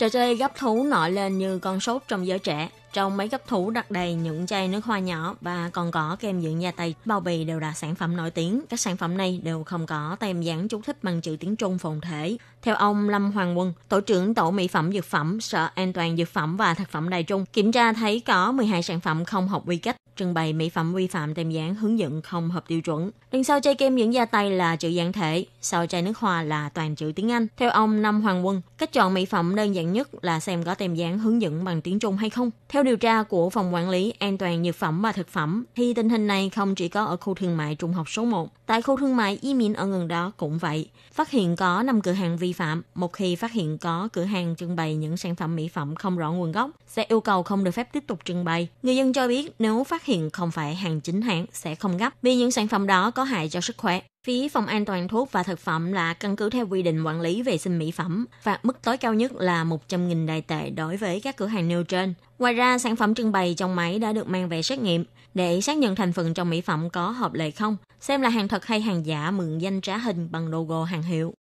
Trò chơi gấp thú nổi lên như con sốt trong giới trẻ. Trong mấy gấp thú đặt đầy những chai nước hoa nhỏ và còn có kem dưỡng da Tây. Bao bì đều là sản phẩm nổi tiếng. Các sản phẩm này đều không có tem dán chú thích bằng chữ tiếng Trung phồn thể. Theo ông Lâm Hoàng Quân, Tổ trưởng Tổ Mỹ phẩm Dược phẩm, Sở An toàn Dược phẩm và Thực phẩm Đài Trung, kiểm tra thấy có 12 sản phẩm không hợp quy cách trưng bày mỹ phẩm vi phạm tem dán hướng dẫn không hợp tiêu chuẩn. Đằng sau chai kem dưỡng da tay là chữ giản thể, sau chai nước hoa là toàn chữ tiếng Anh. Theo ông Năm Hoàng Quân, cách chọn mỹ phẩm đơn giản nhất là xem có tem dán hướng dẫn bằng tiếng Trung hay không. Theo điều tra của Phòng Quản lý An toàn Dược phẩm và Thực phẩm, thì tình hình này không chỉ có ở khu thương mại Trung học số 1. Tại khu thương mại Y Minh ở gần đó cũng vậy. Phát hiện có 5 cửa hàng vi phạm. Một khi phát hiện có cửa hàng trưng bày những sản phẩm mỹ phẩm không rõ nguồn gốc, sẽ yêu cầu không được phép tiếp tục trưng bày. Người dân cho biết nếu phát hiện hiện không phải hàng chính hãng sẽ không gấp vì những sản phẩm đó có hại cho sức khỏe. Phí Phòng An toàn thuốc và thực phẩm là căn cứ theo quy định quản lý vệ sinh mỹ phẩm, phạt mức tối cao nhất là 100.000 đại tệ đối với các cửa hàng nêu trên. Ngoài ra, sản phẩm trưng bày trong máy đã được mang về xét nghiệm để xác nhận thành phần trong mỹ phẩm có hợp lệ không, xem là hàng thật hay hàng giả mượn danh trá hình bằng logo hàng hiệu.